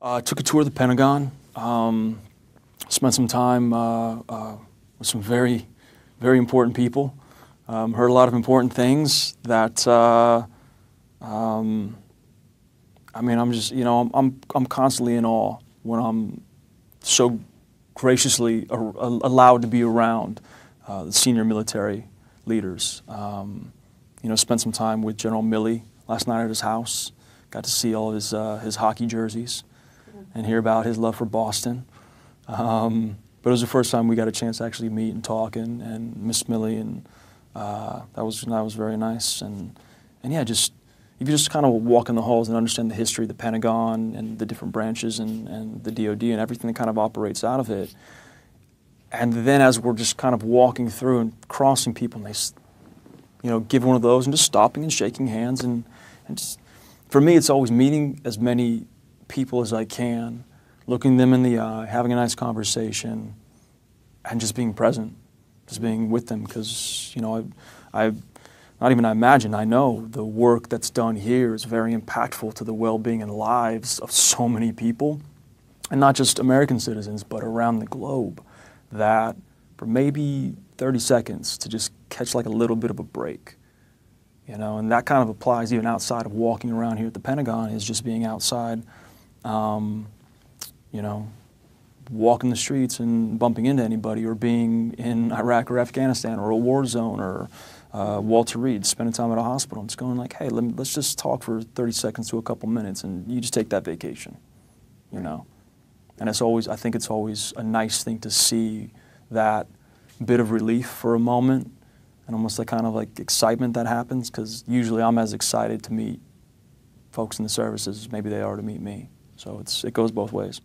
Uh, took a tour of the Pentagon. Um, spent some time uh, uh, with some very, very important people. Um, heard a lot of important things that, uh, um, I mean, I'm just, you know, I'm, I'm, I'm, constantly in awe when I'm so graciously a- allowed to be around uh, the senior military leaders. Um, you know, spent some time with General Milley last night at his house. Got to see all his, uh, his hockey jerseys and hear about his love for Boston. Um, but it was the first time we got a chance to actually meet and talk and, and Miss Millie and uh, that was that was very nice and and yeah just if you just kind of walk in the halls and understand the history of the Pentagon and the different branches and, and the DoD and everything that kind of operates out of it and then as we're just kind of walking through and crossing people and they you know give one of those and just stopping and shaking hands and and just for me it's always meeting as many people as I can, looking them in the eye, having a nice conversation, and just being present, just being with them. Because, you know, I, I, not even I imagine, I know the work that's done here is very impactful to the well being and lives of so many people, and not just American citizens, but around the globe, that for maybe 30 seconds to just catch like a little bit of a break you know, and that kind of applies even outside of walking around here at the Pentagon is just being outside um, you know, walking the streets and bumping into anybody or being in Iraq or Afghanistan or a war zone or uh, Walter Reed spending time at a hospital. It's going like, hey, let me, let's just talk for 30 seconds to a couple minutes and you just take that vacation, you know. And it's always, I think it's always a nice thing to see that bit of relief for a moment and almost the kind of like excitement that happens because usually I'm as excited to meet folks in the services as maybe they are to meet me. So it's, it goes both ways.